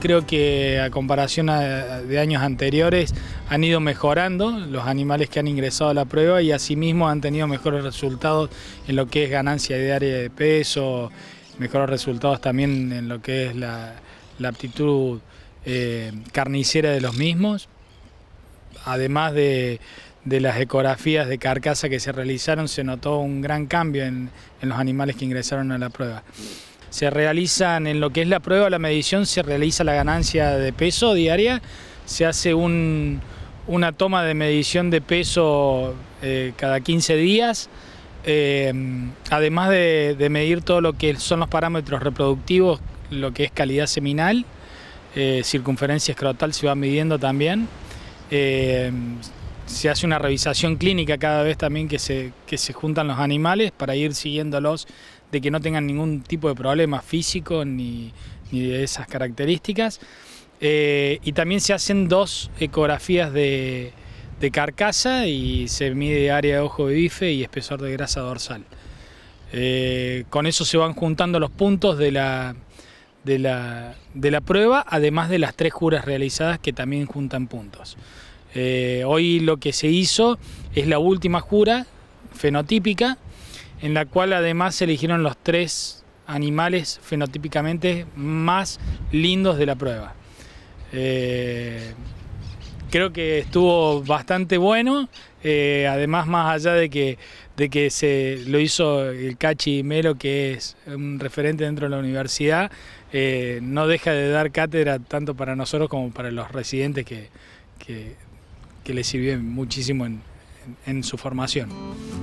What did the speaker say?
Creo que a comparación de años anteriores han ido mejorando los animales que han ingresado a la prueba y asimismo han tenido mejores resultados en lo que es ganancia de área de peso, mejores resultados también en lo que es la, aptitud eh, carnicera de los mismos, además de, las ecografías de carcasa que se realizaron, se notó un gran cambio en los animales que ingresaron a la prueba se realizan en lo que es la prueba, la medición, se realiza la ganancia de peso diaria, se hace una toma de medición de peso eh, cada 15 días, eh, además de, medir todo lo que son los parámetros reproductivos, lo que es calidad seminal, eh, circunferencia escrotal se va midiendo también. se hace una revisación clínica cada vez también que se, que se juntan los animales para ir siguiéndolos de que no tengan ningún tipo de problema físico ni, de esas características. Eh, y también se hacen dos ecografías de, carcasa y se mide área de ojo de bife y espesor de grasa dorsal. Eh, con eso se van juntando los puntos de la, de la, prueba, además de las tres juras realizadas que también juntan puntos. Eh, hoy lo que se hizo es la última jura fenotípica, en la cual además se eligieron los tres animales fenotípicamente más lindos de la prueba. Eh, creo que estuvo bastante bueno, eh, además más allá de que, se lo hizo el Cachi Melo, que es un referente dentro de la universidad, eh, no deja de dar cátedra tanto para nosotros como para los residentes que, que, le sirvió muchísimo en su formación.